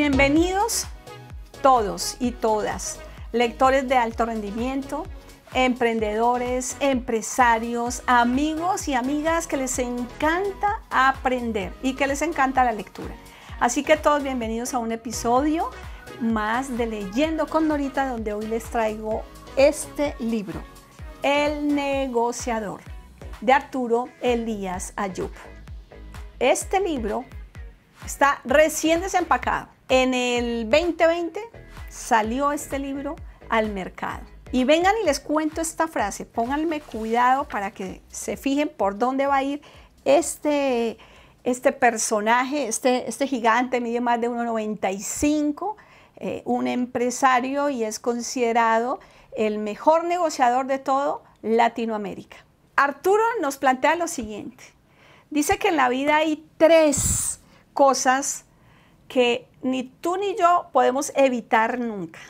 bienvenidos todos y todas, lectores de alto rendimiento, emprendedores, empresarios, amigos y amigas que les encanta aprender y que les encanta la lectura. Así que todos bienvenidos a un episodio más de Leyendo con Norita, donde hoy les traigo este libro, El negociador, de Arturo Elías Ayub. Este libro está recién desempacado en el 2020 salió este libro al mercado. Y vengan y les cuento esta frase, pónganme cuidado para que se fijen por dónde va a ir este, este personaje, este, este gigante, mide más de 1,95, eh, un empresario y es considerado el mejor negociador de todo Latinoamérica. Arturo nos plantea lo siguiente, dice que en la vida hay tres cosas que ni tú ni yo podemos evitar nunca.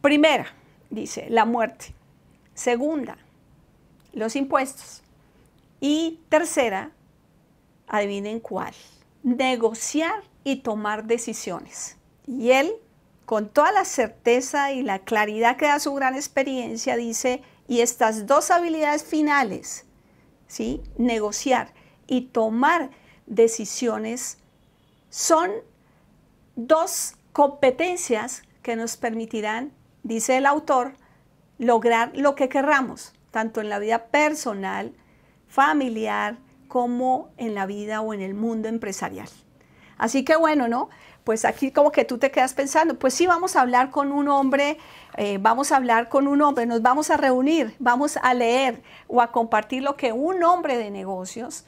Primera, dice, la muerte. Segunda, los impuestos. Y tercera, adivinen cuál, negociar y tomar decisiones. Y él, con toda la certeza y la claridad que da su gran experiencia, dice, y estas dos habilidades finales, ¿sí? negociar y tomar decisiones, son dos competencias que nos permitirán, dice el autor, lograr lo que querramos, tanto en la vida personal, familiar, como en la vida o en el mundo empresarial. Así que bueno, ¿no? Pues aquí como que tú te quedas pensando, pues sí, vamos a hablar con un hombre, eh, vamos a hablar con un hombre, nos vamos a reunir, vamos a leer o a compartir lo que un hombre de negocios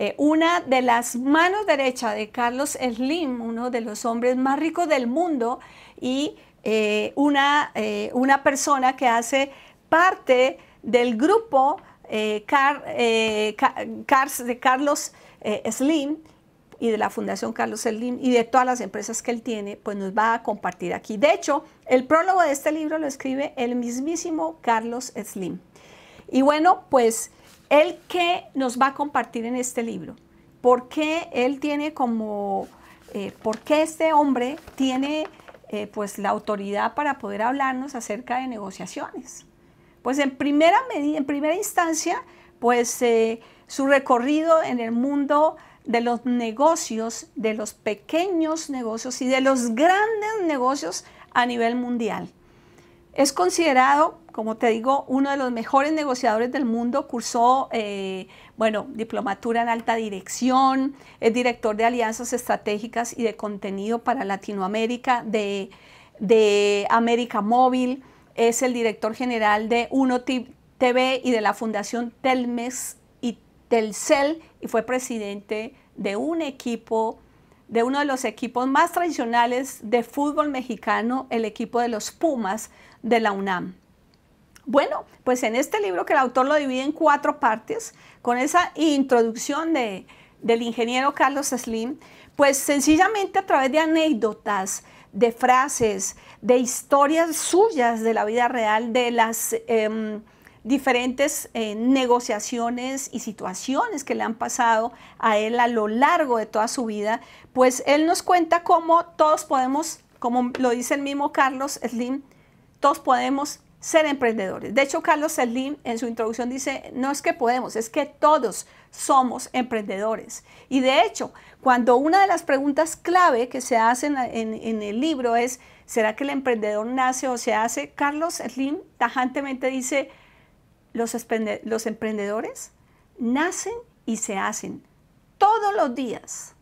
eh, una de las manos derechas de Carlos Slim, uno de los hombres más ricos del mundo, y eh, una, eh, una, persona que hace parte del grupo de Carlos Slim y de la Fundación Carlos Slim y de todas las empresas que él tiene, pues nos va a compartir aquí. De hecho, el prólogo de este libro lo escribe el mismísimo Carlos Slim. Y bueno, pues el que nos va a compartir en este libro? ¿Por qué él tiene como, eh, qué este hombre tiene eh, pues la autoridad para poder hablarnos acerca de negociaciones? Pues en primera, medida, en primera instancia, pues eh, su recorrido en el mundo de los negocios, de los pequeños negocios y de los grandes negocios a nivel mundial. Es considerado, como te digo, uno de los mejores negociadores del mundo. Cursó, eh, bueno, diplomatura en alta dirección, es director de alianzas estratégicas y de contenido para Latinoamérica, de, América Móvil, es el director general de Uno TV y de la Fundación Telmes y Telcel y fue presidente de un equipo de uno de los equipos más tradicionales de fútbol mexicano, el equipo de los Pumas, de la UNAM. Bueno, pues en este libro que el autor lo divide en cuatro partes, con esa introducción de, del ingeniero Carlos Slim, pues sencillamente a través de anécdotas, de frases, de historias suyas de la vida real, de las em, diferentes eh, negociaciones y situaciones que le han pasado a él a lo largo de toda su vida, pues él nos cuenta cómo todos podemos, como lo dice el mismo Carlos Slim, todos podemos ser emprendedores. De hecho, Carlos Slim en su introducción dice, no es que podemos, es que todos somos emprendedores. Y de hecho, cuando una de las preguntas clave que se hacen en, el libro es, ¿será que el emprendedor nace o se hace? Carlos Slim tajantemente dice, los, los emprendedores nacen y se hacen todos los días,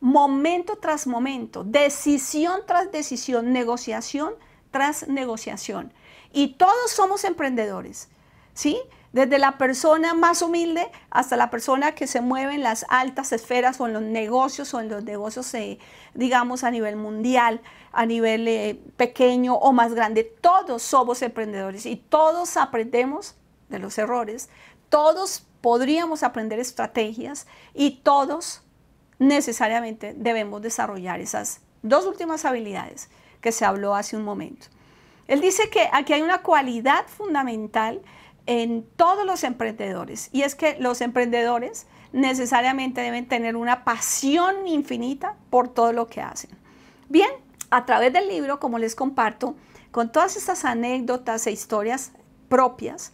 momento tras momento, decisión tras decisión, negociación tras negociación. Y todos somos emprendedores, ¿sí? Desde la persona más humilde hasta la persona que se mueve en las altas esferas o en los negocios o en los negocios, eh, digamos, a nivel mundial, a nivel eh, pequeño o más grande. Todos somos emprendedores y todos aprendemos de los errores, todos podríamos aprender estrategias y todos necesariamente debemos desarrollar esas dos últimas habilidades, que se habló hace un momento. Él dice que aquí hay una cualidad fundamental en todos los emprendedores y es que los emprendedores necesariamente deben tener una pasión infinita por todo lo que hacen. Bien, a través del libro, como les comparto, con todas estas anécdotas e historias propias,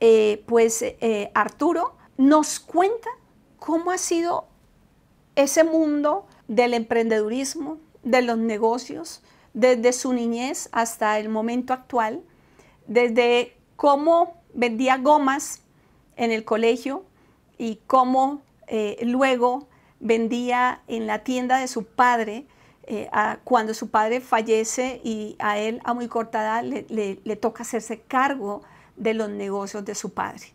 eh, pues eh, Arturo nos cuenta cómo ha sido ese mundo del emprendedurismo, de los negocios, desde su niñez hasta el momento actual, desde cómo vendía gomas en el colegio y cómo eh, luego vendía en la tienda de su padre eh, cuando su padre fallece y a él a muy corta edad le, toca hacerse cargo de los negocios de su padre.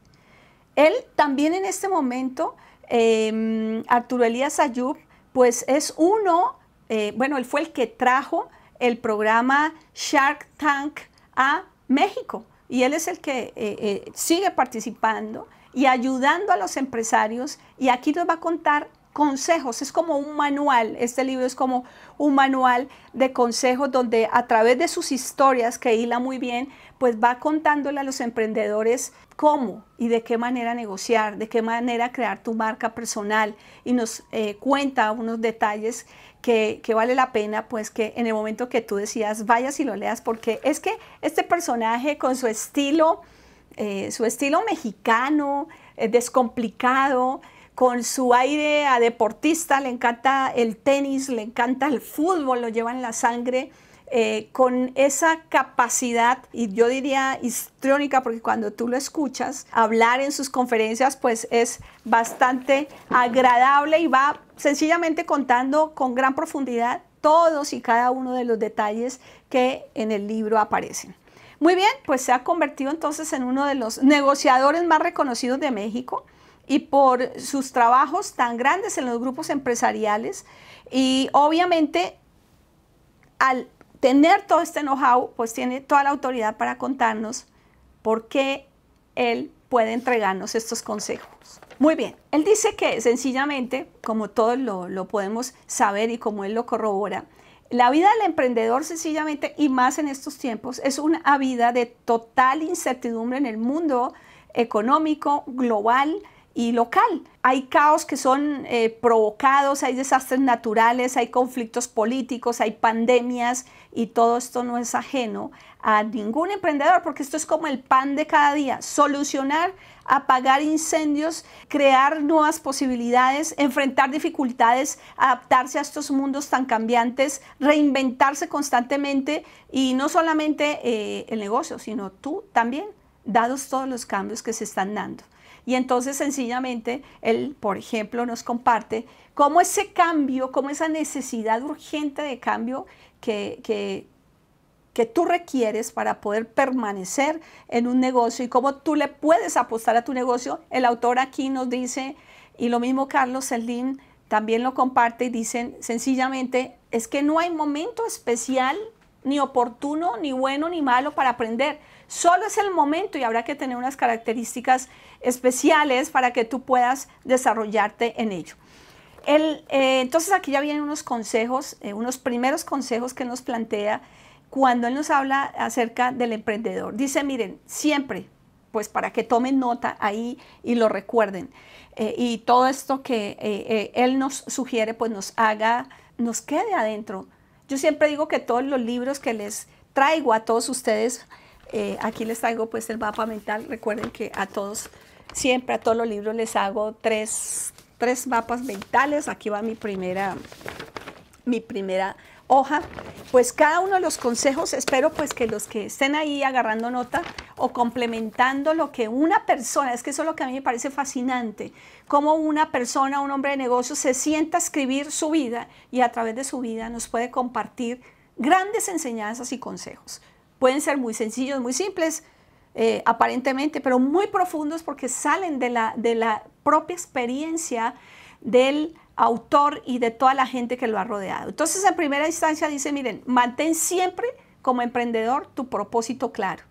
Él también en este momento, em, Arturo Elías Ayub, pues es uno, eh, bueno, él fue el que trajo el programa Shark Tank a México. Y él es el que eh, eh, sigue participando y ayudando a los empresarios. Y aquí nos va a contar consejos, es como un manual, este libro es como un manual de consejos donde a través de sus historias que hila muy bien, pues va contándole a los emprendedores cómo y de qué manera negociar, de qué manera crear tu marca personal y nos eh, cuenta unos detalles que, vale la pena, pues que en el momento que tú decidas, vayas y lo leas, porque es que este personaje con su estilo, eh, su estilo mexicano, eh, descomplicado, con su aire a deportista, le encanta el tenis, le encanta el fútbol, lo lleva en la sangre, eh, con esa capacidad, y yo diría histriónica, porque cuando tú lo escuchas, hablar en sus conferencias, pues es bastante agradable y va sencillamente contando con gran profundidad todos y cada uno de los detalles que en el libro aparecen. Muy bien, pues se ha convertido entonces en uno de los negociadores más reconocidos de México y por sus trabajos tan grandes en los grupos empresariales y obviamente al tener todo este know-how, pues tiene toda la autoridad para contarnos por qué él puede entregarnos estos consejos. Muy bien, él dice que sencillamente, como todos lo, podemos saber y como él lo corrobora, la vida del emprendedor sencillamente, y más en estos tiempos, es una vida de total incertidumbre en el mundo económico, global, y local. Hay caos que son eh, provocados, hay desastres naturales, hay conflictos políticos, hay pandemias y todo esto no es ajeno a ningún emprendedor porque esto es como el pan de cada día. Solucionar, apagar incendios, crear nuevas posibilidades, enfrentar dificultades, adaptarse a estos mundos tan cambiantes, reinventarse constantemente y no solamente eh, el negocio, sino tú también, dados todos los cambios que se están dando. Y entonces sencillamente él, por ejemplo, nos comparte cómo ese cambio, cómo esa necesidad urgente de cambio que, que, tú requieres para poder permanecer en un negocio y cómo tú le puedes apostar a tu negocio. El autor aquí nos dice, y lo mismo Carlos Selim también lo comparte y dicen sencillamente, es que no hay momento especial, ni oportuno, ni bueno, ni malo para aprender. Solo es el momento y habrá que tener unas características especiales para que tú puedas desarrollarte en ello. Eh, entonces aquí ya vienen unos consejos, eh, unos primeros consejos que nos plantea cuando él nos habla acerca del emprendedor. Dice, miren, siempre, pues para que tomen nota ahí y lo recuerden. Eh, y todo esto que él nos sugiere, pues nos haga, nos quede adentro. Yo siempre digo que todos los libros que les traigo a todos ustedes eh, aquí les traigo pues el mapa mental. Recuerden que a todos, siempre a todos los libros les hago tres, tres mapas mentales. Aquí va mi primera, mi primera hoja. Pues cada uno de los consejos, espero pues que los que estén ahí agarrando nota o complementando lo que una persona, es que eso es lo que a mí me parece fascinante, cómo una persona, un hombre de negocios se sienta a escribir su vida y a través de su vida nos puede compartir grandes enseñanzas y consejos. Pueden ser muy sencillos, muy simples, eh, aparentemente, pero muy profundos porque salen de la, de la propia experiencia del autor y de toda la gente que lo ha rodeado. Entonces, en primera instancia dice, miren, mantén siempre como emprendedor tu propósito claro.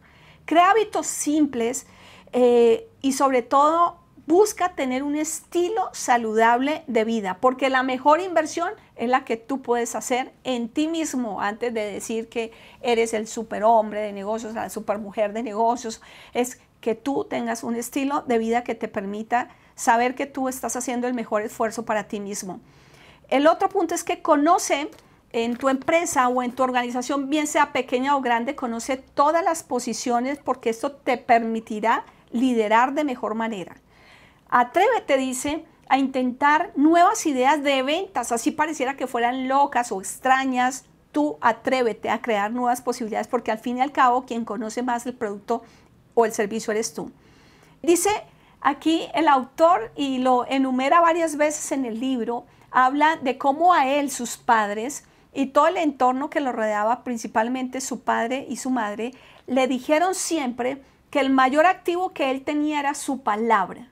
Crea hábitos simples eh, y sobre todo busca tener un estilo saludable de vida, porque la mejor inversión es la que tú puedes hacer en ti mismo antes de decir que eres el superhombre de negocios, la supermujer de negocios. Es que tú tengas un estilo de vida que te permita saber que tú estás haciendo el mejor esfuerzo para ti mismo. El otro punto es que conoce en tu empresa o en tu organización, bien sea pequeña o grande, conoce todas las posiciones porque esto te permitirá liderar de mejor manera. Atrévete, dice, a intentar nuevas ideas de ventas, así pareciera que fueran locas o extrañas, tú atrévete a crear nuevas posibilidades porque al fin y al cabo quien conoce más el producto o el servicio eres tú. Dice aquí el autor y lo enumera varias veces en el libro, habla de cómo a él, sus padres y todo el entorno que lo rodeaba, principalmente su padre y su madre, le dijeron siempre que el mayor activo que él tenía era su palabra,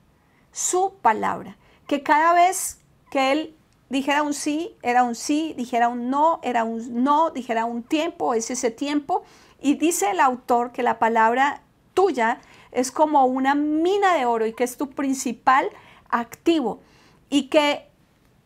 su palabra que cada vez que él dijera un sí, era un sí, dijera un no, era un no, dijera un tiempo, es ese tiempo. Y dice el autor que la palabra tuya es como una mina de oro y que es tu principal activo. Y que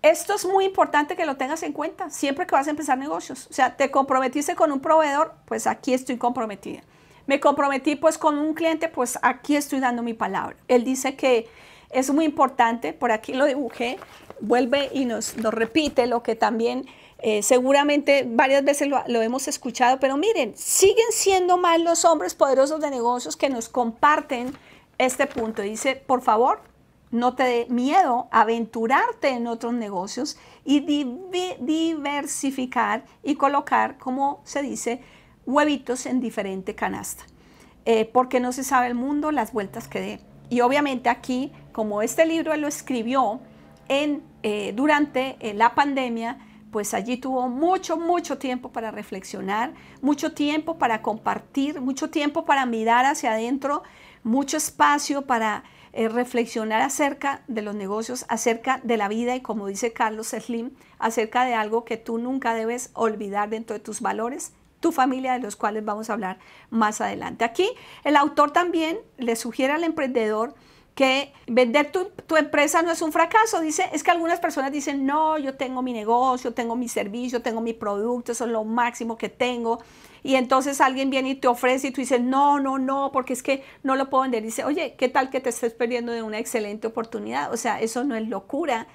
esto es muy importante que lo tengas en cuenta siempre que vas a empezar negocios. O sea, te comprometiste con un proveedor, pues aquí estoy comprometida. Me comprometí pues con un cliente, pues aquí estoy dando mi palabra. Él dice que es muy importante, por aquí lo dibujé, vuelve y nos, lo repite lo que también eh, seguramente varias veces lo, hemos escuchado, pero miren, siguen siendo más los hombres poderosos de negocios que nos comparten este punto. Dice, por favor, no te dé miedo aventurarte en otros negocios y diversificar y colocar, como se dice, huevitos en diferente canasta, eh, porque no se sabe el mundo las vueltas que dé. Y obviamente aquí, como este libro lo escribió en, eh, durante la pandemia, pues allí tuvo mucho, mucho tiempo para reflexionar, mucho tiempo para compartir, mucho tiempo para mirar hacia adentro, mucho espacio para eh, reflexionar acerca de los negocios, acerca de la vida y como dice Carlos Slim, acerca de algo que tú nunca debes olvidar dentro de tus valores, tu familia, de los cuales vamos a hablar más adelante. Aquí el autor también le sugiere al emprendedor que vender tu, empresa no es un fracaso. Dice, es que algunas personas dicen, no, yo tengo mi negocio, tengo mi servicio, tengo mi producto, eso es lo máximo que tengo. Y entonces alguien viene y te ofrece y tú dices, no, no, no, porque es que no lo puedo vender. Dice, oye, ¿qué tal que te estés perdiendo de una excelente oportunidad? O sea, eso no es locura,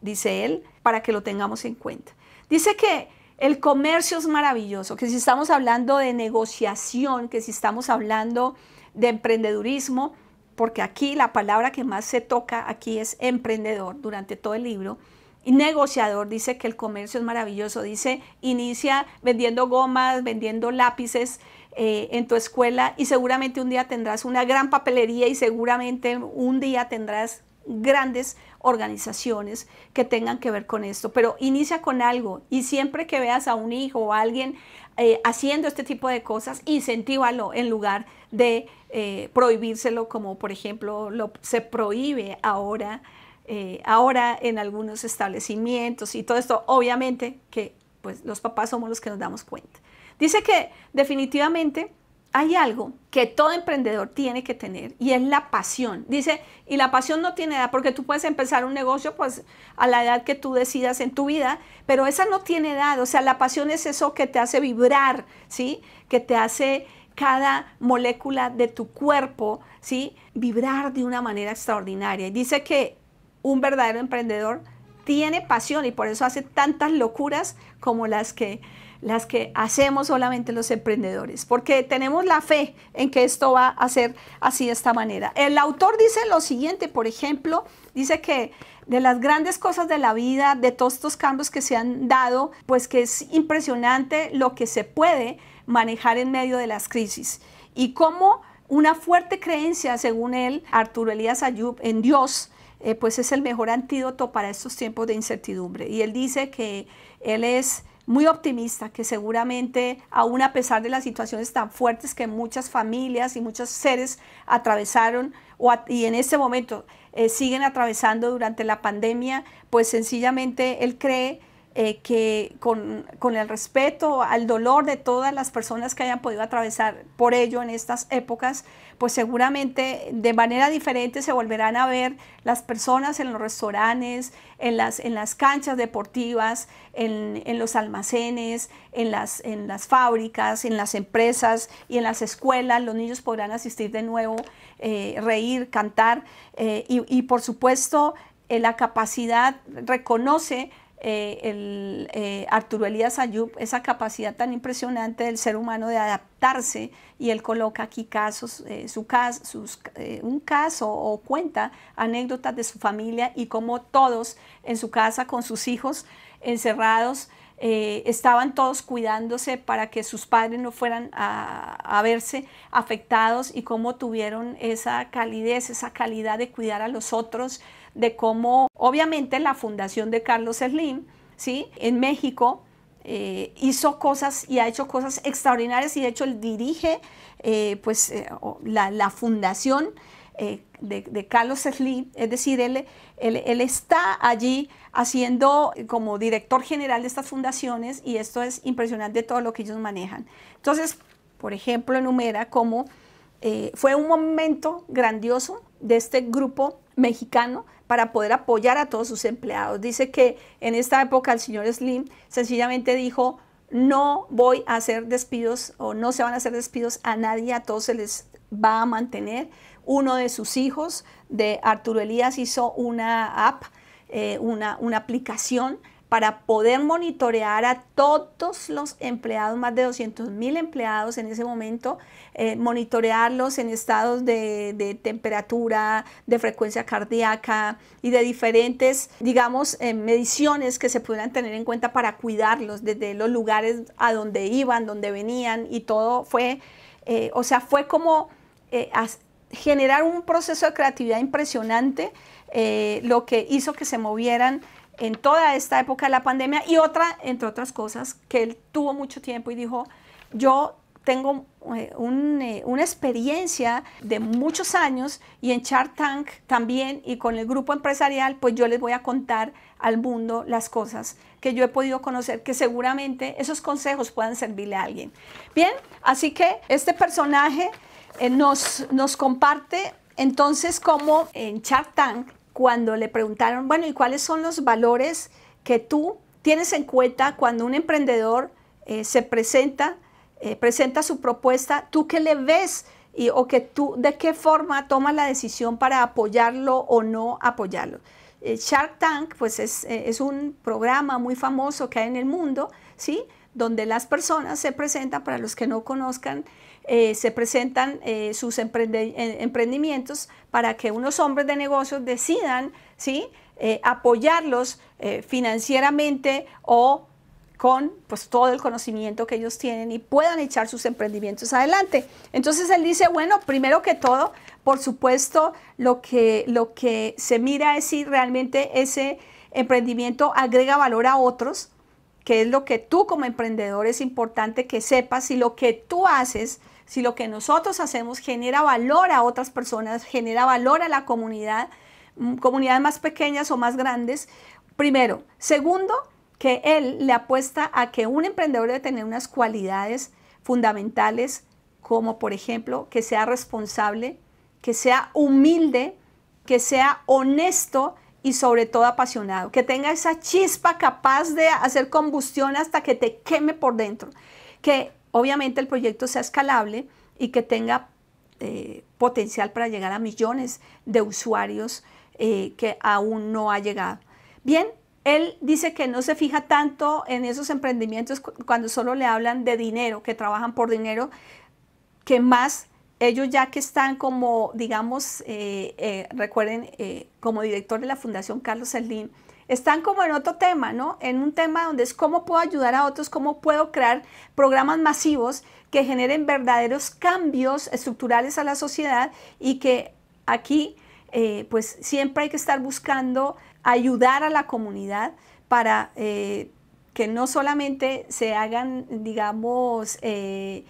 dice él, para que lo tengamos en cuenta. Dice que el comercio es maravilloso, que si estamos hablando de negociación, que si estamos hablando de emprendedurismo, porque aquí la palabra que más se toca aquí es emprendedor durante todo el libro. Y negociador dice que el comercio es maravilloso, dice, inicia vendiendo gomas, vendiendo lápices eh, en tu escuela y seguramente un día tendrás una gran papelería y seguramente un día tendrás grandes organizaciones que tengan que ver con esto, pero inicia con algo y siempre que veas a un hijo o alguien eh, haciendo este tipo de cosas, incentívalo en lugar de eh, prohibírselo como por ejemplo lo, se prohíbe ahora, eh, ahora en algunos establecimientos y todo esto, obviamente que pues los papás somos los que nos damos cuenta. Dice que definitivamente hay algo que todo emprendedor tiene que tener y es la pasión. Dice, y la pasión no tiene edad, porque tú puedes empezar un negocio pues a la edad que tú decidas en tu vida, pero esa no tiene edad, o sea, la pasión es eso que te hace vibrar, ¿sí? Que te hace cada molécula de tu cuerpo, ¿sí? Vibrar de una manera extraordinaria. Y dice que un verdadero emprendedor tiene pasión y por eso hace tantas locuras como las que las que hacemos solamente los emprendedores, porque tenemos la fe en que esto va a ser así de esta manera. El autor dice lo siguiente, por ejemplo, dice que de las grandes cosas de la vida, de todos estos cambios que se han dado, pues que es impresionante lo que se puede manejar en medio de las crisis y cómo una fuerte creencia, según él, Arturo Elías Ayub, en Dios, eh, pues es el mejor antídoto para estos tiempos de incertidumbre. Y él dice que él es muy optimista, que seguramente, aún a pesar de las situaciones tan fuertes que muchas familias y muchos seres atravesaron y en este momento eh, siguen atravesando durante la pandemia, pues sencillamente él cree eh, que con, con, el respeto al dolor de todas las personas que hayan podido atravesar por ello en estas épocas, pues seguramente de manera diferente se volverán a ver las personas en los restaurantes, en las, en las canchas deportivas, en, los almacenes, en las, en las fábricas, en las empresas y en las escuelas. Los niños podrán asistir de nuevo, eh, reír, cantar eh, y, por supuesto eh, la capacidad reconoce eh, el, eh, Arturo Elías Ayub, esa capacidad tan impresionante del ser humano de adaptarse, y él coloca aquí casos, eh, su sus, un caso o cuenta anécdotas de su familia y cómo todos en su casa con sus hijos encerrados estaban todos cuidándose para que sus padres no fueran a verse afectados y cómo tuvieron esa calidez, esa calidad de cuidar a los otros, de cómo Obviamente la fundación de Carlos Slim, ¿sí? En México eh, hizo cosas y ha hecho cosas extraordinarias y de hecho él dirige eh, pues eh, la, fundación de, Carlos Slim, es decir, él, está allí haciendo como director general de estas fundaciones y esto es impresionante todo lo que ellos manejan. Entonces, por ejemplo, enumera como eh, fue un momento grandioso de este grupo mexicano para poder apoyar a todos sus empleados. Dice que en esta época el señor Slim sencillamente dijo, no voy a hacer despidos o no se van a hacer despidos a nadie, a todos se les va a mantener. Uno de sus hijos, de Arturo Elías, hizo una app, eh, una, una aplicación para poder monitorear a todos los empleados, más de 200 mil empleados en ese momento, eh, monitorearlos en estados de, temperatura, de frecuencia cardíaca y de diferentes, digamos, eh, mediciones que se pudieran tener en cuenta para cuidarlos desde los lugares a donde iban, donde venían y todo fue, eh, o sea, fue como generar un proceso de creatividad impresionante, lo que hizo que se movieran en toda esta época de la pandemia y otra, entre otras cosas, que él tuvo mucho tiempo y dijo, yo tengo eh, eh, una experiencia de muchos años y en Chart Tank también y con el grupo empresarial, pues yo les voy a contar al mundo las cosas que yo he podido conocer, que seguramente esos consejos puedan servirle a alguien. Bien, así que este personaje eh, nos, nos comparte entonces cómo en Chart Tank cuando le preguntaron, bueno, ¿y cuáles son los valores que tú tienes en cuenta cuando un emprendedor eh, se presenta, eh, presenta su propuesta? ¿Tú qué le ves? Y, o que tú, ¿de qué forma tomas la decisión para apoyarlo o no apoyarlo? Eh, Shark Tank, pues es, es un programa muy famoso que hay en el mundo, ¿sí? Donde las personas se presentan, para los que no conozcan, eh, se presentan eh, sus eh, emprendimientos para que unos hombres de negocios decidan ¿sí? apoyarlos financieramente o con pues, todo el conocimiento que ellos tienen y puedan echar sus emprendimientos adelante. Entonces él dice, bueno, primero que todo, por supuesto, lo que, lo que se mira es si realmente ese emprendimiento agrega valor a otros, que es lo que tú como emprendedor es importante que sepas y lo que tú haces si lo que nosotros hacemos genera valor a otras personas, genera valor a la comunidad, mm, comunidades más pequeñas o más grandes, primero. Segundo, que él le apuesta a que un emprendedor debe tener unas cualidades fundamentales, como por ejemplo que sea responsable, que sea humilde, que sea honesto y sobre todo apasionado, que tenga esa chispa capaz de hacer combustión hasta que te queme por dentro, que Obviamente el proyecto sea escalable y que tenga eh, potencial para llegar a millones de usuarios eh, que aún no ha llegado. Bien, él dice que no se fija tanto en esos emprendimientos cuando solo le hablan de dinero, que trabajan por dinero, que más ellos ya que están como, digamos, eh, recuerden, como director de la Fundación Carlos Slim, están como en otro tema, ¿no? En un tema donde es cómo puedo ayudar a otros, cómo puedo crear programas masivos que generen verdaderos cambios estructurales a la sociedad y que aquí eh, pues siempre hay que estar buscando ayudar a la comunidad para eh, que no solamente se hagan, digamos, eh,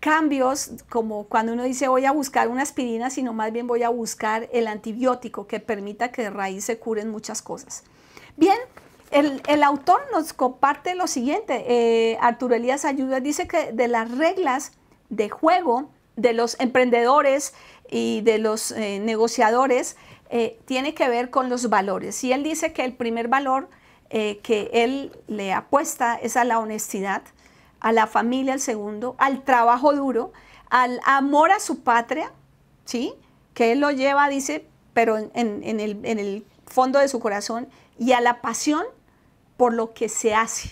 cambios como cuando uno dice voy a buscar una aspirina, sino más bien voy a buscar el antibiótico que permita que de raíz se curen muchas cosas. Bien, el, autor nos comparte lo siguiente. Eh, Arturo Elías Ayuda dice que de las reglas de juego de los emprendedores y de los eh, negociadores eh, tiene que ver con los valores. Y él dice que el primer valor que él le apuesta es a la honestidad, a la familia el segundo, al trabajo duro, al amor a su patria, ¿sí? Que él lo lleva, dice, pero en el fondo de su corazón y a la pasión por lo que se hace.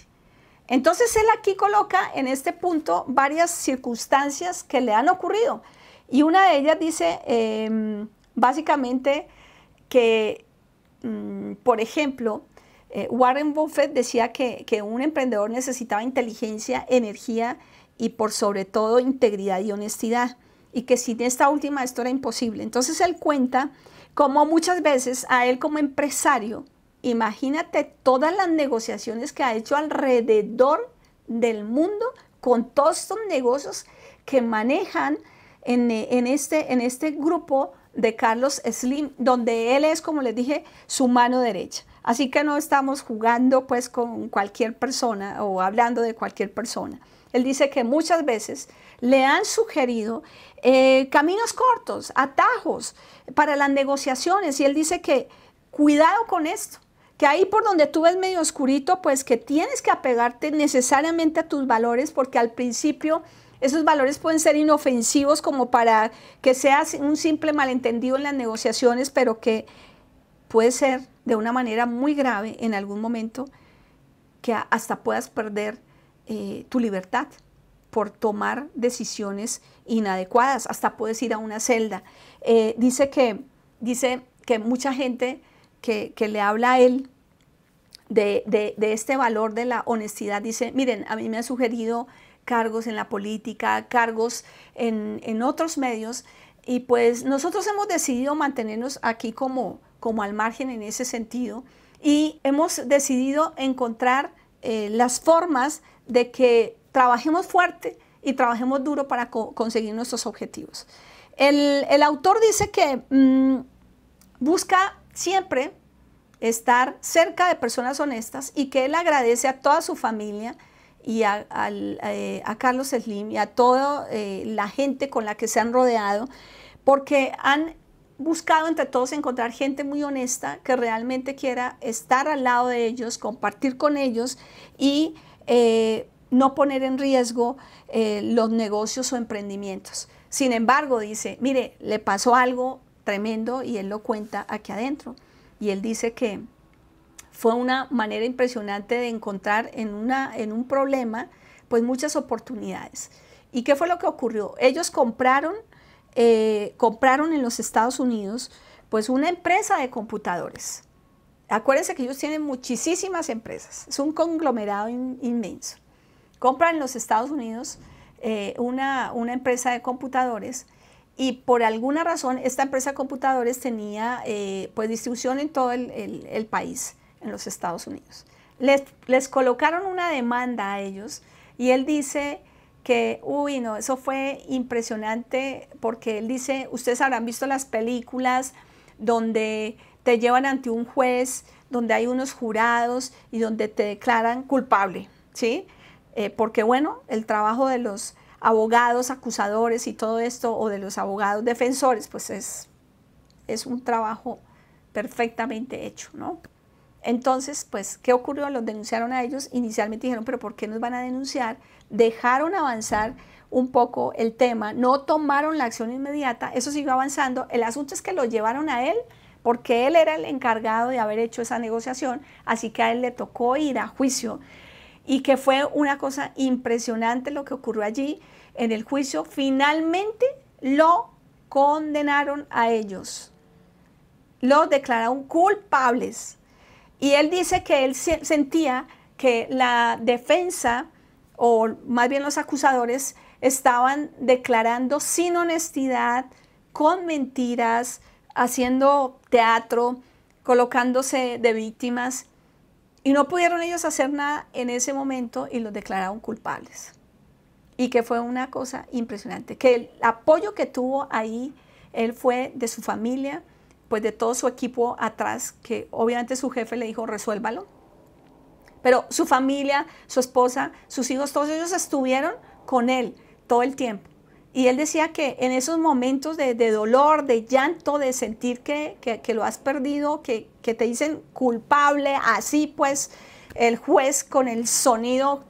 Entonces él aquí coloca en este punto varias circunstancias que le han ocurrido y una de ellas dice em, básicamente que, mm, por ejemplo, eh, Warren Buffett decía que, que, un emprendedor necesitaba inteligencia, energía y por sobre todo integridad y honestidad y que sin esta última esto era imposible. Entonces él cuenta cómo muchas veces a él como empresario Imagínate todas las negociaciones que ha hecho alrededor del mundo con todos estos negocios que manejan eh, en, este, en este grupo de Carlos Slim, donde él es, como les dije, su mano derecha. Así que no estamos jugando pues con cualquier persona o hablando de cualquier persona. Él dice que muchas veces le han sugerido eh, caminos cortos, atajos para las negociaciones y él dice que cuidado con esto, que ahí por donde tú ves medio oscurito, pues que tienes que apegarte necesariamente a tus valores, porque al principio esos valores pueden ser inofensivos como para que seas un simple malentendido en las negociaciones, pero que puede ser de una manera muy grave en algún momento que hasta puedas perder eh, tu libertad por tomar decisiones inadecuadas, hasta puedes ir a una celda. Eh, dice, que, dice que mucha gente que, que, le habla a él de, este valor de la honestidad, dice, miren, a mí me ha sugerido cargos en la política, cargos en, otros medios, y pues nosotros hemos decidido mantenernos aquí como, como al margen en ese sentido, y hemos decidido encontrar eh, las formas de que trabajemos fuerte y trabajemos duro para conseguir nuestros objetivos. El, autor dice que mm, busca siempre estar cerca de personas honestas y que él agradece a toda su familia y a, eh, Carlos Slim y a toda eh, la gente con la que se han rodeado, porque han buscado entre todos encontrar gente muy honesta que realmente quiera estar al lado de ellos, compartir con ellos y eh, no poner en riesgo los negocios o emprendimientos. Sin embargo, dice, mire, le pasó algo tremendo y él lo cuenta aquí adentro y él dice que fue una manera impresionante de encontrar en, en un problema pues muchas oportunidades. ¿Y qué fue lo que ocurrió? Ellos compraron, eh, compraron en los Estados Unidos pues una empresa de computadores. Acuérdense que ellos tienen muchísimas empresas, es un conglomerado inmenso. Compran en los Estados Unidos eh, una, una empresa de computadores y por alguna razón esta empresa de computadores tenía eh, pues distribución en todo el, país, en los Estados Unidos. Les, les colocaron una demanda a ellos y él dice que, uy, no, eso fue impresionante porque él dice, ustedes habrán visto las películas donde te llevan ante un juez, donde hay unos jurados y donde te declaran culpable, ¿sí? Eh, porque bueno, el trabajo de los abogados acusadores y todo esto, o de los abogados defensores, pues es, es un trabajo perfectamente hecho, ¿no? Entonces, pues, ¿qué ocurrió? Los denunciaron a ellos, inicialmente dijeron, pero ¿por qué nos van a denunciar? Dejaron avanzar un poco el tema, no tomaron la acción inmediata, eso siguió avanzando, el asunto es que lo llevaron a él porque él era el encargado de haber hecho esa negociación, así que a él le tocó ir a juicio y que fue una cosa impresionante lo que ocurrió allí en el juicio. Finalmente lo condenaron a ellos, lo declararon culpables. Y él dice que él sentía que la defensa, o más bien los acusadores, estaban declarando sin honestidad, con mentiras, haciendo teatro, colocándose de víctimas y no pudieron ellos hacer nada en ese momento y los declararon culpables. Y que fue una cosa impresionante, que el apoyo que tuvo ahí, él fue de su familia, pues de todo su equipo atrás, que obviamente su jefe le dijo, resuélvalo. Pero su familia, su esposa, sus hijos, todos ellos estuvieron con él todo el tiempo. Y él decía que en esos momentos de, dolor, de llanto, de sentir que, lo has perdido, que, te dicen culpable, así pues el juez con el sonido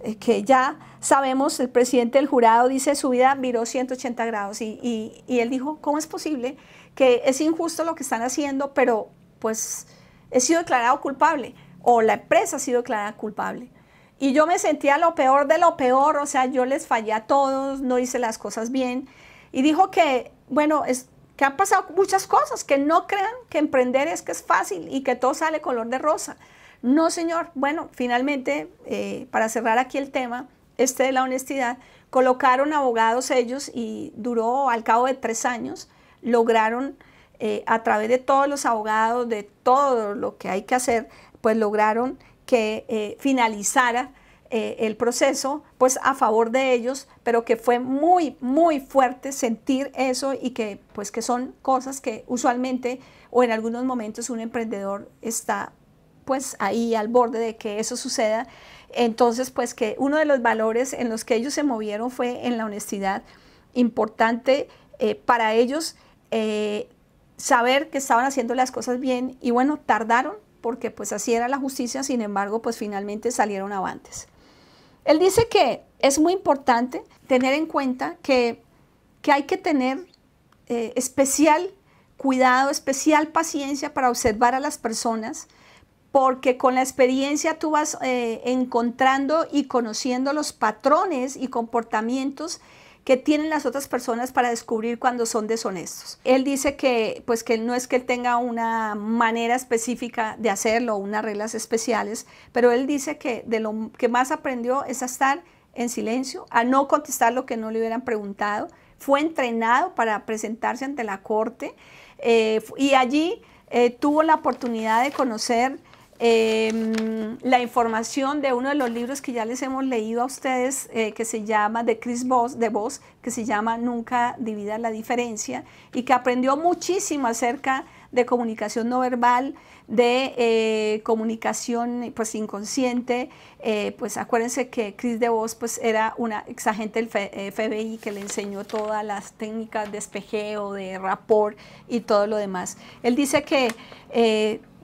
eh, que ya sabemos, el presidente del jurado dice su vida viró 180 grados y él dijo, ¿cómo es posible? Que es injusto lo que están haciendo, pero pues he sido declarado culpable o la empresa ha sido declarada culpable. Y yo me sentía lo peor de lo peor, o sea, yo les fallé a todos, no hice las cosas bien. Y dijo que, bueno, es, que han pasado muchas cosas, que no crean que emprender es que es fácil y que todo sale color de rosa. No, señor. Bueno, finalmente, eh, para cerrar aquí el tema, este de la honestidad, colocaron abogados ellos y duró al cabo de tres años, lograron eh, a través de todos los abogados, de todo lo que hay que hacer, pues lograron que eh, finalizara eh, el proceso pues a favor de ellos, pero que fue muy, muy fuerte sentir eso y que pues que son cosas que usualmente o en algunos momentos un emprendedor está pues ahí al borde de que eso suceda. Entonces pues que uno de los valores en los que ellos se movieron fue en la honestidad, importante eh, para ellos saber que estaban haciendo las cosas bien y bueno, tardaron, porque pues así era la justicia, sin embargo, pues finalmente salieron avantes. Él dice que es muy importante tener en cuenta que, hay que tener eh, especial cuidado, especial paciencia para observar a las personas, porque con la experiencia tú vas eh, encontrando y conociendo los patrones y comportamientos que tienen las otras personas para descubrir cuando son deshonestos. Él dice que pues que no es que él tenga una manera específica de hacerlo, unas reglas especiales, pero él dice que de lo que más aprendió es a estar en silencio, a no contestar lo que no le hubieran preguntado. Fue entrenado para presentarse ante la corte eh, y allí eh, tuvo la oportunidad de conocer Em, la información de uno de los libros que ya les hemos leído a ustedes, eh, que se llama de Chris Voss, de Voss, que se llama Nunca divida la diferencia, y que aprendió muchísimo acerca de comunicación no verbal, de eh, comunicación pues inconsciente, eh, pues acuérdense que Chris de Voss pues era una ex agente del FBI que le enseñó todas las técnicas de espejeo, de rapport y todo lo demás. Él dice que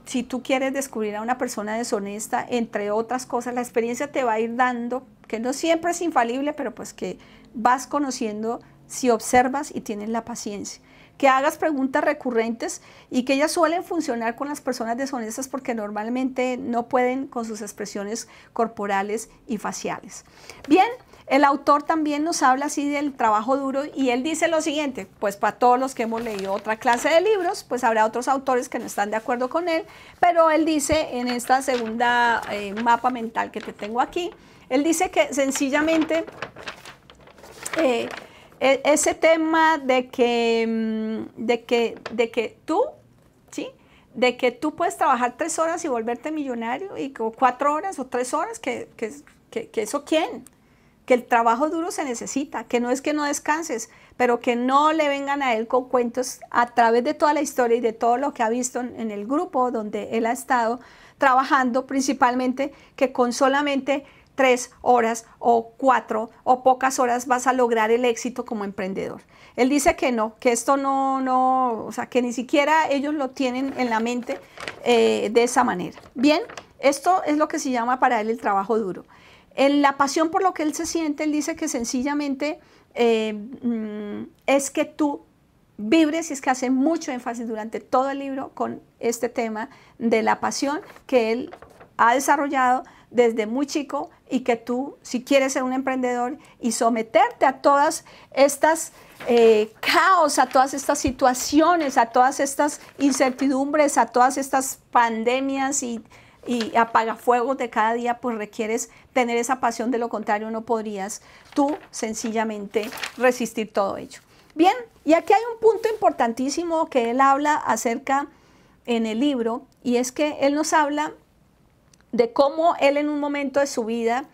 si tú quieres descubrir a una persona deshonesta, entre otras cosas, la experiencia te va a ir dando, que no siempre es infalible, pero pues que vas conociendo si observas y tienes la paciencia. Que hagas preguntas recurrentes y que ellas suelen funcionar con las personas deshonestas porque normalmente no pueden con sus expresiones corporales y faciales. Bien. El autor también nos habla así del trabajo duro y él dice lo siguiente, pues para todos los que hemos leído otra clase de libros, pues habrá otros autores que no están de acuerdo con él, pero él dice en esta segunda eh, mapa mental que te tengo aquí, él dice que sencillamente eh, e-, ese tema de que, mm, de que, de que tú, ¿sí? de que tú puedes trabajar tres horas y volverte millonario, y cuatro horas o tres horas, que, que, que eso quién, que el trabajo duro se necesita, que no es que no descanses, pero que no le vengan a él con cuentos a través de toda la historia y de todo lo que ha visto en el grupo donde él ha estado trabajando principalmente, que con solamente tres horas o cuatro o pocas horas vas a lograr el éxito como emprendedor. Él dice que no, que esto no, no, o sea, que ni siquiera ellos lo tienen en la mente eh, de esa manera. Bien, esto es lo que se llama para él el trabajo duro. En la pasión por lo que él se siente, él dice que sencillamente eh, mm, es que tú vibres, y es que hace mucho énfasis durante todo el libro con este tema de la pasión que él ha desarrollado desde muy chico y que tú, si quieres ser un emprendedor y someterte a todas estas eh, caos, a todas estas situaciones, a todas estas incertidumbres, a todas estas pandemias y y apaga fuego de cada día, pues requieres tener esa pasión, de lo contrario no podrías tú sencillamente resistir todo ello. Bien, y aquí hay un punto importantísimo que él habla acerca en el libro, y es que él nos habla de cómo él en un momento de su vida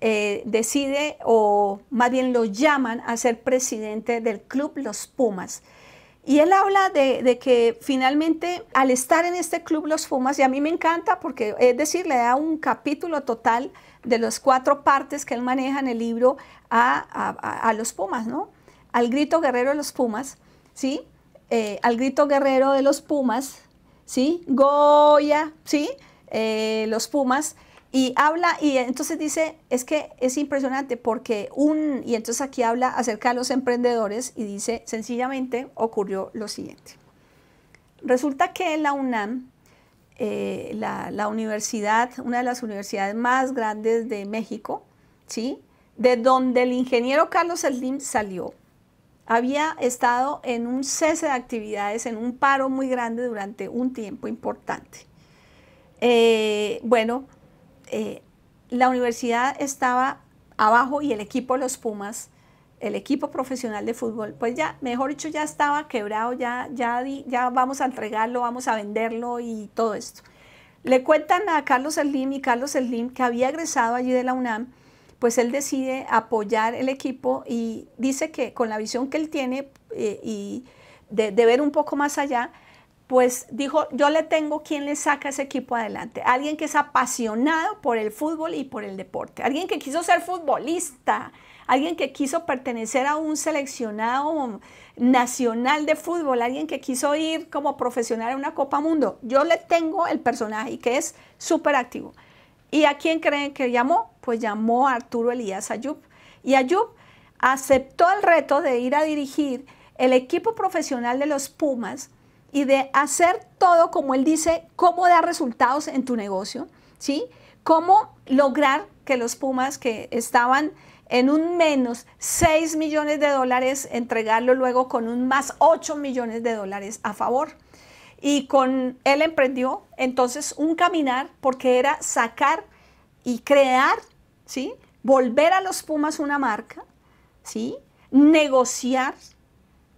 eh, decide, o más bien lo llaman a ser presidente del club Los Pumas. Y él habla de, que finalmente al estar en este club Los Pumas y a mí me encanta porque, es decir, le da un capítulo total de las cuatro partes que él maneja en el libro a, los Pumas, ¿no? Al grito guerrero de los Pumas, ¿sí? Eh, al grito guerrero de los Pumas, ¿sí? Goya, ¿sí? Eh, los Pumas, y habla, y entonces dice, es que es impresionante porque un, y entonces aquí habla acerca de los emprendedores y dice, sencillamente ocurrió lo siguiente. Resulta que la UNAM, eh, la, la, universidad, una de las universidades más grandes de México, ¿sí? de donde el ingeniero Carlos Slim salió, había estado en un cese de actividades, en un paro muy grande durante un tiempo importante. Eh, bueno, eh, la universidad estaba abajo y el equipo Los Pumas, el equipo profesional de fútbol, pues ya, mejor dicho, ya estaba quebrado, ya, ya, ya vamos a entregarlo, vamos a venderlo y todo esto. Le cuentan a Carlos Slim y Carlos Slim, que había egresado allí de la UNAM, pues él decide apoyar el equipo y dice que con la visión que él tiene eh, y de ver un poco más allá, pues dijo, yo le tengo quien le saca ese equipo adelante. Alguien que es apasionado por el fútbol y por el deporte. Alguien que quiso ser futbolista. Alguien que quiso pertenecer a un seleccionado nacional de fútbol. Alguien que quiso ir como profesional a una Copa Mundo. Yo le tengo el personaje que es súper activo. ¿Y a quién creen que llamó? Pues llamó a Arturo Elías Ayub. Y Ayub aceptó el reto de ir a dirigir el equipo profesional de los Pumas y de hacer todo como él dice, cómo dar resultados en tu negocio, ¿sí? Cómo lograr que los Pumas que estaban en un menos 6 millones de dólares, entregarlo luego con un más 8 millones de dólares a favor. Y con él emprendió entonces un caminar porque era sacar y crear, ¿sí? Volver a los Pumas una marca, ¿sí? Negociar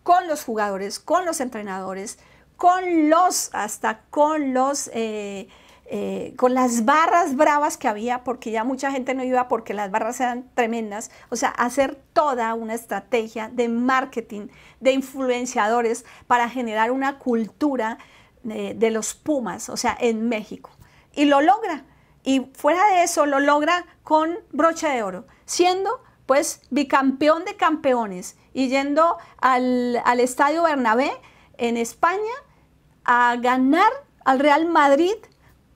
con los jugadores, con los entrenadores, con los, hasta con los... Eh, eh, con las barras bravas que había, porque ya mucha gente no iba porque las barras eran tremendas, o sea, hacer toda una estrategia de marketing, de influenciadores para generar una cultura eh, de los Pumas, o sea, en México. Y lo logra. Y fuera de eso, lo logra con brocha de oro, siendo pues bicampeón de campeones y yendo al Estadio Bernabé en España a ganar al Real Madrid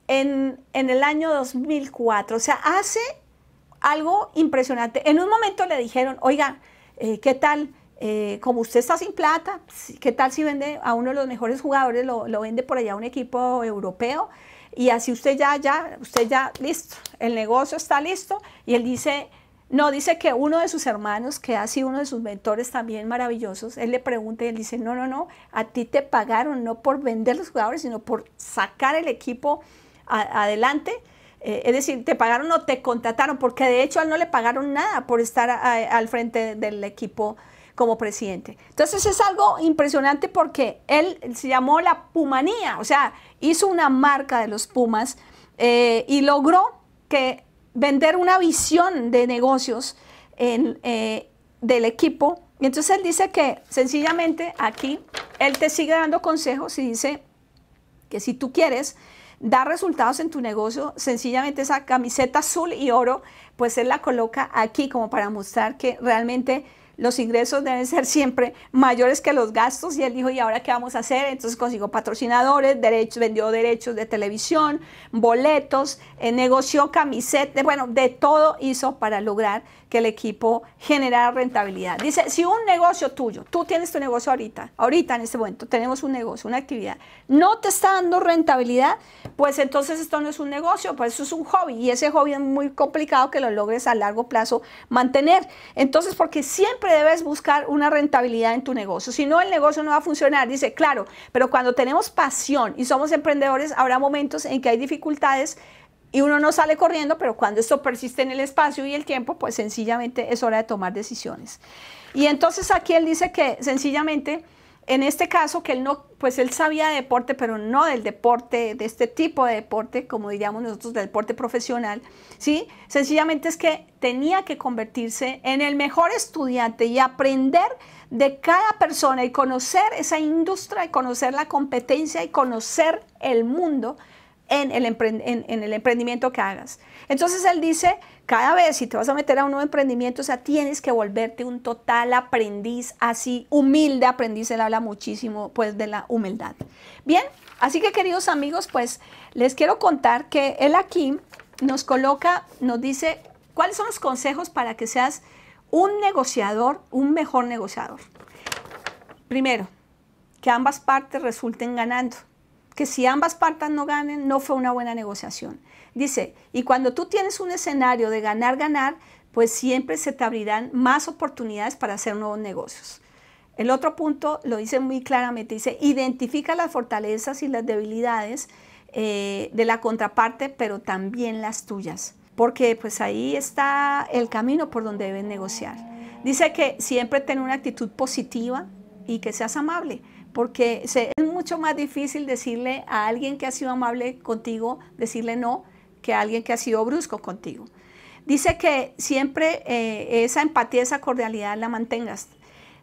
en, el año 2004. O sea, hace algo impresionante. En un momento le dijeron, oiga, eh, ¿qué tal? Eh, como usted está sin plata, ¿qué tal si vende a uno de los mejores jugadores, lo, lo vende por allá a un equipo europeo? Y así usted ya, ya, usted ya, listo, el negocio está listo. Y él dice, no, dice que uno de sus hermanos, que ha sido uno de sus mentores también maravillosos, él le pregunta y él dice, no, no, no, a ti te pagaron no por vender los jugadores, sino por sacar el equipo adelante. Eh, es decir, te pagaron o te contrataron, porque de hecho a él no le pagaron nada por estar al frente del equipo como presidente. Entonces es algo impresionante porque él se llamó la Pumanía, o sea, hizo una marca de los Pumas eh, y logró que vender una visión de negocios eh, del equipo. Y entonces él dice que sencillamente aquí él te sigue dando consejos y dice que si tú quieres dar resultados en tu negocio, sencillamente esa camiseta azul y oro, pues él la coloca aquí como para mostrar que realmente los ingresos deben ser siempre mayores que los gastos y él dijo, ¿y ahora qué vamos a hacer? Entonces consiguió patrocinadores, derechos, vendió derechos de televisión, boletos, eh, negoció camisetas, bueno, de todo hizo para lograr que el equipo generara rentabilidad. Dice, si un negocio tuyo, tú tienes tu negocio ahorita, ahorita en este momento tenemos un negocio, una actividad, no te está dando rentabilidad, pues entonces esto no es un negocio, pues eso es un hobby y ese hobby es muy complicado que lo logres a largo plazo mantener. Entonces, porque siempre debes buscar una rentabilidad en tu negocio, si no el negocio no va a funcionar. Dice, claro, pero cuando tenemos pasión y somos emprendedores, habrá momentos en que hay dificultades y uno no sale corriendo, pero cuando esto persiste en el espacio y el tiempo, pues sencillamente es hora de tomar decisiones. Y entonces aquí él dice que sencillamente en este caso que él no, pues él sabía de deporte, pero no del deporte, de este tipo de deporte, como diríamos nosotros, del deporte profesional, ¿sí? Sencillamente es que tenía que convertirse en el mejor estudiante y aprender de cada persona y conocer esa industria y conocer la competencia y conocer el mundo en el, en el emprendimiento que hagas. Entonces él dice, cada vez si te vas a meter a un nuevo emprendimiento, o sea, tienes que volverte un total aprendiz, así humilde aprendiz, él habla muchísimo pues de la humildad. Bien, así que queridos amigos, pues les quiero contar que él aquí nos coloca, nos dice cuáles son los consejos para que seas un negociador, un mejor negociador. Primero, que ambas partes resulten ganando. Que si ambas partes no ganen, no fue una buena negociación. Dice, y cuando tú tienes un escenario de ganar, ganar, pues siempre se te abrirán más oportunidades para hacer nuevos negocios. El otro punto lo dice muy claramente, dice, identifica las fortalezas y las debilidades eh, de la contraparte, pero también las tuyas, porque pues ahí está el camino por donde deben negociar. Dice que siempre ten una actitud positiva y que seas amable, porque es mucho más difícil decirle a alguien que ha sido amable contigo, decirle no, que alguien que ha sido brusco contigo. Dice que siempre eh, esa empatía, esa cordialidad la mantengas.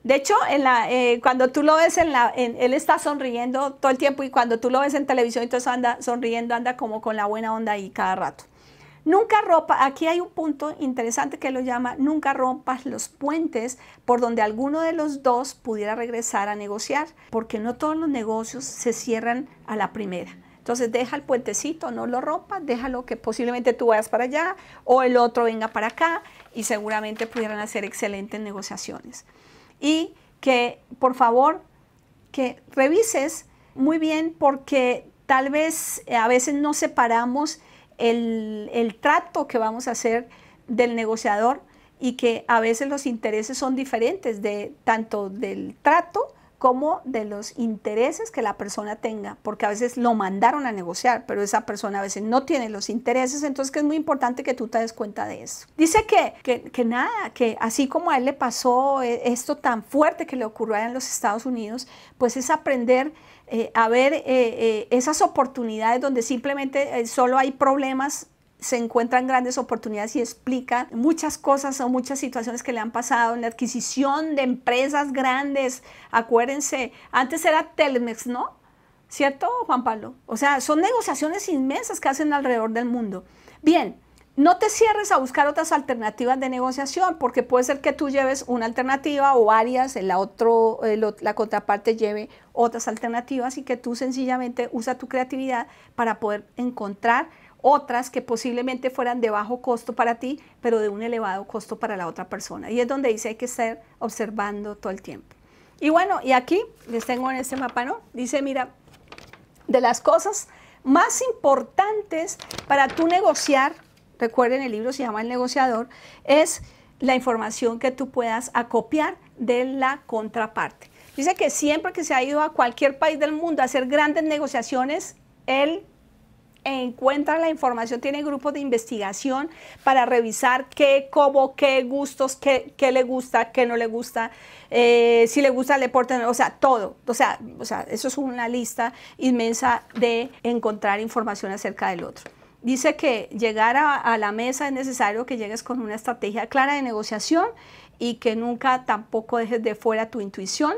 De hecho, eh, cuando tú lo ves, en la, en, él está sonriendo todo el tiempo y cuando tú lo ves en televisión, entonces anda sonriendo, anda como con la buena onda ahí cada rato. Nunca rompa, aquí hay un punto interesante que lo llama, nunca rompas los puentes por donde alguno de los dos pudiera regresar a negociar, porque no todos los negocios se cierran a la primera. Entonces deja el puentecito, no lo rompas, déjalo que posiblemente tú vayas para allá o el otro venga para acá y seguramente pudieran hacer excelentes negociaciones. Y que por favor, que revises muy bien porque tal vez eh, a veces no separamos el, el trato que vamos a hacer del negociador y que a veces los intereses son diferentes de tanto del trato, como de los intereses que la persona tenga, porque a veces lo mandaron a negociar, pero esa persona a veces no tiene los intereses, entonces que es muy importante que tú te des cuenta de eso. Dice que, nada, que así como a él le pasó e, esto tan fuerte que le ocurrió en los Estados Unidos, pues es aprender eh, a ver eh, eh, esas oportunidades donde simplemente solo hay problemas se encuentran grandes oportunidades y explica muchas cosas o muchas situaciones que le han pasado en la adquisición de empresas grandes. Acuérdense, antes era Telmex, ¿no? ¿Cierto, Juan Pablo? O sea, son negociaciones inmensas que hacen alrededor del mundo. Bien, no te cierres a buscar otras alternativas de negociación, porque puede ser que tú lleves una alternativa o varias, la, otro, la contraparte lleve otras alternativas y que tú sencillamente usa tu creatividad para poder encontrar otras que posiblemente fueran de bajo costo para ti, pero de un elevado costo para la otra persona. Y es donde dice hay que estar observando todo el tiempo. Y bueno, y aquí les tengo en este mapa, ¿no? Dice, mira, de las cosas más importantes para tú negociar, recuerden el libro se llama El negociador, es la información que tú puedas acopiar de la contraparte. Dice que siempre que se ha ido a cualquier país del mundo a hacer grandes negociaciones, él encuentra la información, tiene grupos de investigación para revisar qué, cómo, qué gustos, qué, qué le gusta, qué no le gusta, eh, si le gusta el deporte, o sea, todo. O sea, o sea, eso es una lista inmensa de encontrar información acerca del otro. Dice que llegar a la mesa es necesario que llegues con una estrategia clara de negociación y que nunca tampoco dejes de fuera tu intuición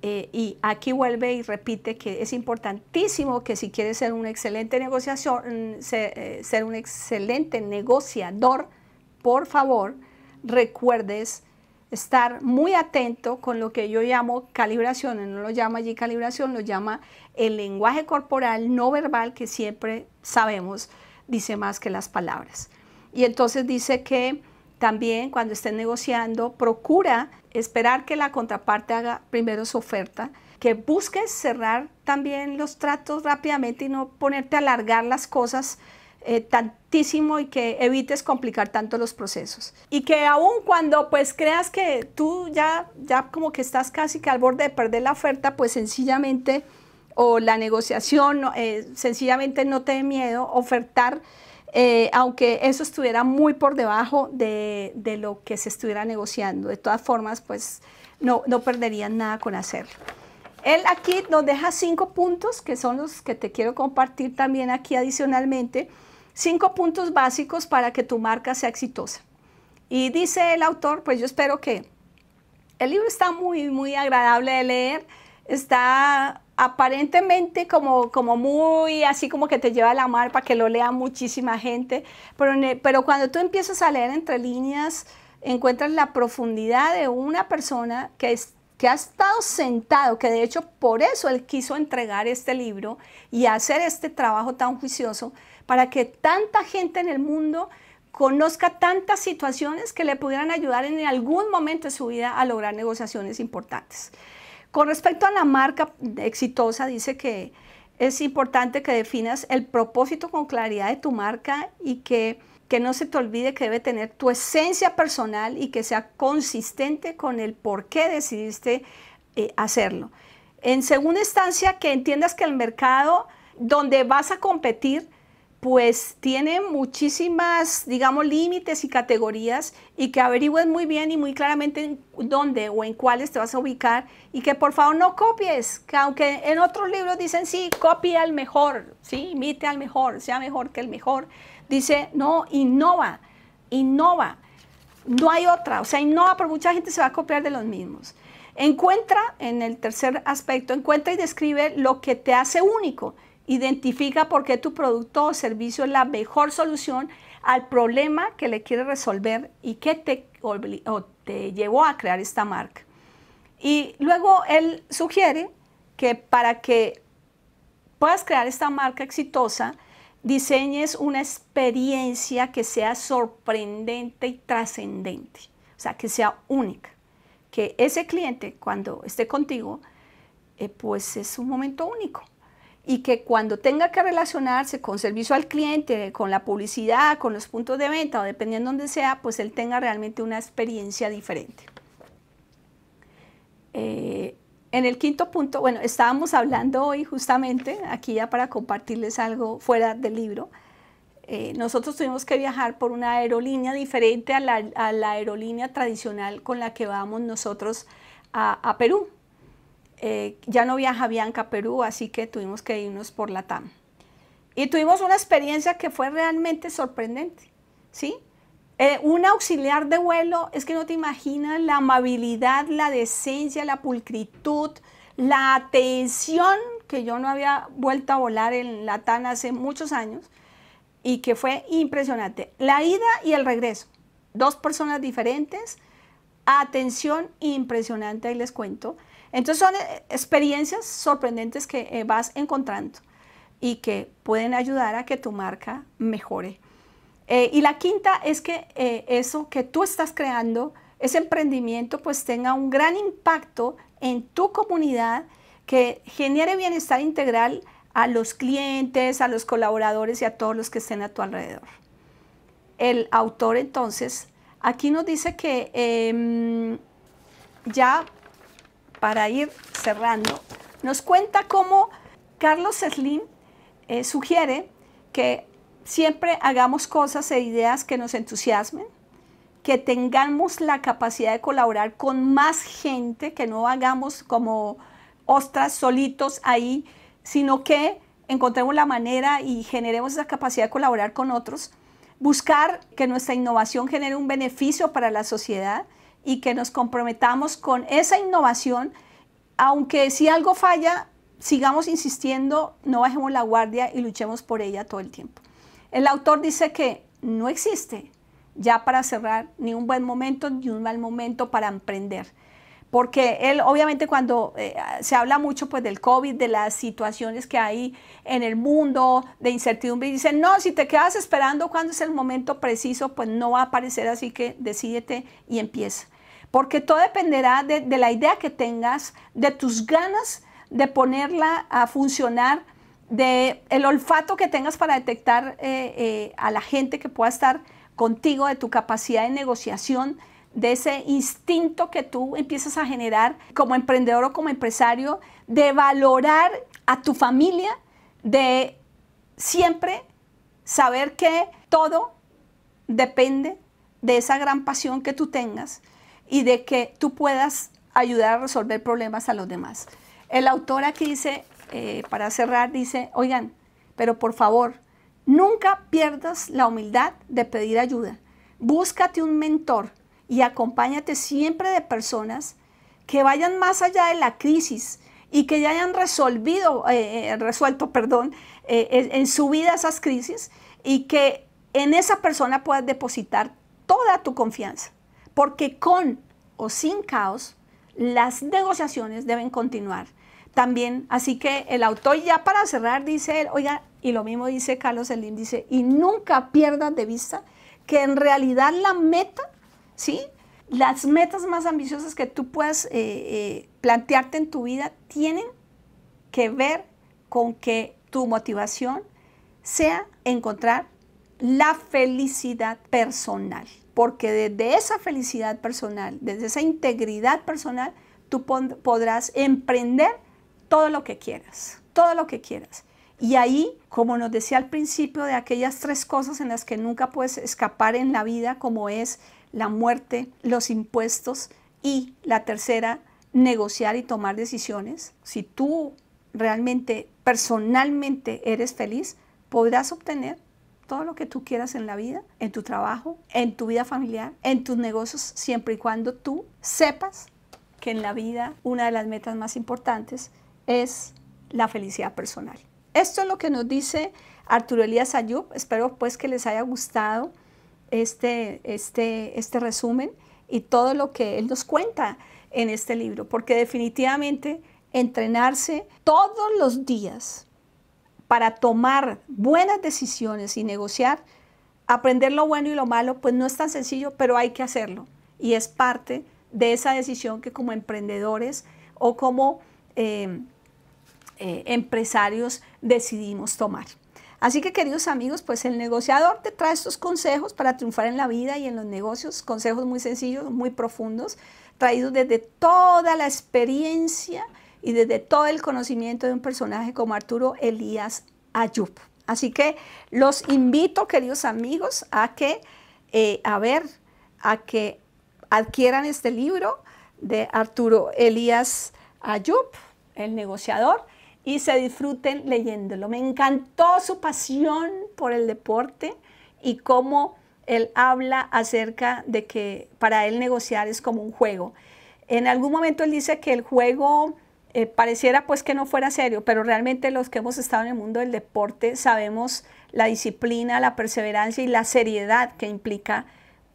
eh, y aquí vuelve y repite que es importantísimo que si quieres ser un excelente negociación, mm, eh, ser, un excelente negociador, por favor, recuerdes estar muy atento con lo que yo llamo calibración, no lo llama allí calibración, lo llama el lenguaje corporal no verbal que siempre sabemos dice más que las palabras. Y entonces dice que también cuando estés negociando, procura esperar que la contraparte haga primero su oferta, que busques cerrar también los tratos rápidamente y no ponerte a alargar las cosas eh, tantísimo y que evites complicar tanto los procesos. Y que aún cuando pues creas que tú ya, ya como que estás casi que al borde de perder la oferta, pues sencillamente o la negociación, eh, sencillamente no te dé miedo ofertar eh, aunque eso estuviera muy por debajo de, lo que se estuviera negociando. De todas formas, pues no, no perderían nada con hacerlo. Él aquí nos deja cinco puntos, que son los que te quiero compartir también aquí adicionalmente, cinco puntos básicos para que tu marca sea exitosa. Y dice el autor, pues yo espero que el libro está muy, muy agradable de leer, está aparentemente como, como muy así como que te lleva a la mar para que lo lea muchísima gente, pero, pero cuando tú empiezas a leer entre líneas, encuentras la profundidad de una persona que es que ha estado sentado, que de hecho por eso él quiso entregar este libro y hacer este trabajo tan juicioso, para que tanta gente en el mundo conozca tantas situaciones que le pudieran ayudar en algún momento de su vida a lograr negociaciones importantes. Con respecto a la marca exitosa, dice que es importante que definas el propósito con claridad de tu marca y que, no se te olvide que debe tener tu esencia personal y que sea consistente con el por qué decidiste eh, hacerlo. En segunda instancia, que entiendas que el mercado donde vas a competir pues tiene muchísimas, digamos, límites y categorías y que averigües muy bien y muy claramente dónde o en cuáles te vas a ubicar y que por favor no copies, que aunque en otros libros dicen, sí, copia al mejor, sí, imite al mejor, sea mejor que el mejor, dice, no, innova, innova, no hay otra, o sea, innova, pero mucha gente se va a copiar de los mismos. Encuentra, en el tercer aspecto, encuentra y describe lo que te hace único Identifica por qué tu producto o servicio es la mejor solución al problema que le quieres resolver y que te, llevó a crear esta marca. Y luego él sugiere que para que puedas crear esta marca exitosa, diseñes una experiencia que sea sorprendente y trascendente, o sea, que sea única, que ese cliente cuando esté contigo, eh, pues es un momento único y que cuando tenga que relacionarse con servicio al cliente, con la publicidad, con los puntos de venta o dependiendo donde sea, pues él tenga realmente una experiencia diferente. Eh, en el quinto punto, bueno, estábamos hablando hoy justamente, aquí ya para compartirles algo fuera del libro, eh, nosotros tuvimos que viajar por una aerolínea diferente a la, aerolínea tradicional con la que vamos nosotros a Perú. Eh, ya no viaja Bianca Perú, así que tuvimos que irnos por la Y tuvimos una experiencia que fue realmente sorprendente, ¿sí? Eh, un auxiliar de vuelo, es que no te imaginas la amabilidad, la decencia, la pulcritud, la atención, que yo no había vuelto a volar en la hace muchos años, y que fue impresionante. La ida y el regreso, dos personas diferentes, atención impresionante, ahí les cuento. Entonces son eh, experiencias sorprendentes que eh, vas encontrando y que pueden ayudar a que tu marca mejore. Eh, y la quinta es que eso que tú estás creando, ese emprendimiento, pues tenga un gran impacto en tu comunidad, que genere bienestar integral a los clientes, a los colaboradores y a todos los que estén a tu alrededor. El autor entonces Aquí nos dice que em, ya para ir cerrando, nos cuenta cómo Carlos Slim eh, sugiere que siempre hagamos cosas e ideas que nos entusiasmen, que tengamos la capacidad de colaborar con más gente, que no hagamos como ostras solitos ahí, sino que encontremos la manera y generemos esa capacidad de colaborar con otros buscar que nuestra innovación genere un beneficio para la sociedad y que nos comprometamos con esa innovación, aunque si algo falla, sigamos insistiendo, no bajemos la guardia y luchemos por ella todo el tiempo. El autor dice que no existe, ya para cerrar, ni un buen momento ni un mal momento para emprender porque él obviamente cuando eh, se habla mucho pues del COVID, de las situaciones que hay en el mundo, de incertidumbre, dice, no, si te quedas esperando cuando es el momento preciso, pues no va a aparecer, así que decídete y empieza. Porque todo dependerá de, la idea que tengas, de tus ganas de ponerla a funcionar, de el olfato que tengas para detectar eh, eh, a la gente que pueda estar contigo, de tu capacidad de negociación, de ese instinto que tú empiezas a generar como emprendedor o como empresario, de valorar a tu familia, de siempre saber que todo depende de esa gran pasión que tú tengas y de que tú puedas ayudar a resolver problemas a los demás. El autor aquí dice, eh, para cerrar, dice, oigan, pero por favor, nunca pierdas la humildad de pedir ayuda. Búscate un mentor y acompáñate siempre de personas que vayan más allá de la crisis y que ya hayan resolvido, eh, eh, resuelto perdón, eh, en su vida esas crisis y que en esa persona puedas depositar toda tu confianza. Porque con o sin caos, las negociaciones deben continuar. También, así que el autor ya para cerrar dice, oiga, y lo mismo dice Carlos Elín, dice, y nunca pierdas de vista que en realidad la meta ¿sí? Las metas más ambiciosas que tú puedas eh, eh, plantearte en tu vida tienen que ver con que tu motivación sea encontrar la felicidad personal, porque desde esa felicidad personal, desde esa integridad personal, tú podrás emprender todo lo que quieras, todo lo que quieras. Y ahí, como nos decía al principio, de aquellas tres cosas en las que nunca puedes escapar en la vida, como es la muerte, los impuestos y la tercera, negociar y tomar decisiones. Si tú realmente, personalmente eres feliz, podrás obtener todo lo que tú quieras en la vida, en tu trabajo, en tu vida familiar, en tus negocios, siempre y cuando tú sepas que en la vida una de las metas más importantes es la felicidad personal. Esto es lo que nos dice Arturo Elías Ayub. Espero pues que les haya gustado este, este, este resumen y todo lo que él nos cuenta en este libro, porque definitivamente entrenarse todos los días para tomar buenas decisiones y negociar, aprender lo bueno y lo malo, pues no es tan sencillo, pero hay que hacerlo. Y es parte de esa decisión que como emprendedores o como eh, eh, empresarios decidimos tomar. Así que queridos amigos, pues el negociador te trae estos consejos para triunfar en la vida y en los negocios, consejos muy sencillos, muy profundos, traídos desde toda la experiencia y desde todo el conocimiento de un personaje como Arturo Elías Ayub. Así que los invito, queridos amigos, a que, eh, a ver, a que adquieran este libro de Arturo Elías Ayub, el negociador y se disfruten leyéndolo. Me encantó su pasión por el deporte y cómo él habla acerca de que para él negociar es como un juego. En algún momento él dice que el juego eh, pareciera pues que no fuera serio, pero realmente los que hemos estado en el mundo del deporte sabemos la disciplina, la perseverancia y la seriedad que implica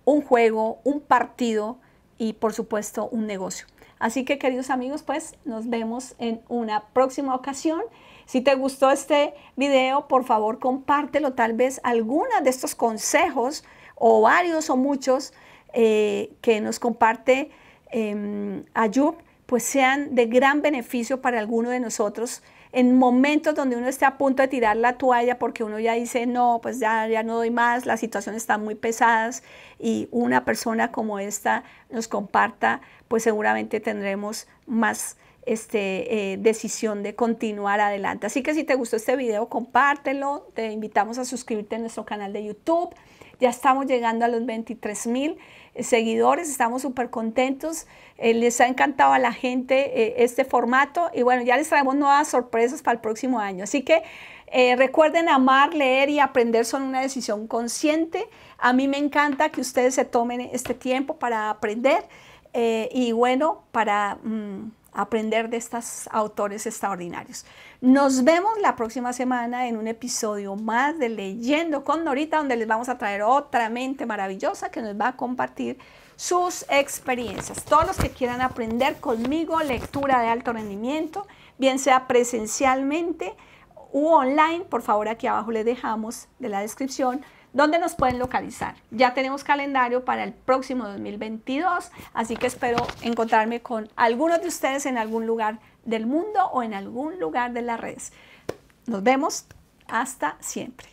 un juego, un partido y por supuesto un negocio. Así que queridos amigos, pues nos vemos en una próxima ocasión. Si te gustó este video, por favor compártelo tal vez algunos de estos consejos o varios o muchos eh, que nos comparte em, Ayub, pues sean de gran beneficio para alguno de nosotros en momentos donde uno esté a punto de tirar la toalla porque uno ya dice, no, pues ya, ya no doy más, las situaciones están muy pesadas y una persona como esta nos comparta, pues seguramente tendremos más este, eh, decisión de continuar adelante. Así que si te gustó este video, compártelo, te invitamos a suscribirte a nuestro canal de YouTube ya estamos llegando a los 23 mil seguidores, estamos súper contentos. Eh, les ha encantado a la gente eh, este formato y bueno, ya les traemos nuevas sorpresas para el próximo año. Así que eh, recuerden, amar, leer y aprender son una decisión consciente. A mí me encanta que ustedes se tomen este tiempo para aprender y bueno, para... Mm, aprender de estos autores extraordinarios. Nos vemos la próxima semana en un episodio más de Leyendo con Norita, donde les vamos a traer otra mente maravillosa que nos va a compartir sus experiencias. Todos los que quieran aprender conmigo lectura de alto rendimiento, bien sea presencialmente u online, por favor aquí abajo les dejamos de la descripción ¿Dónde nos pueden localizar? Ya tenemos calendario para el próximo 2022, así que espero encontrarme con algunos de ustedes en algún lugar del mundo o en algún lugar de las redes. Nos vemos hasta siempre.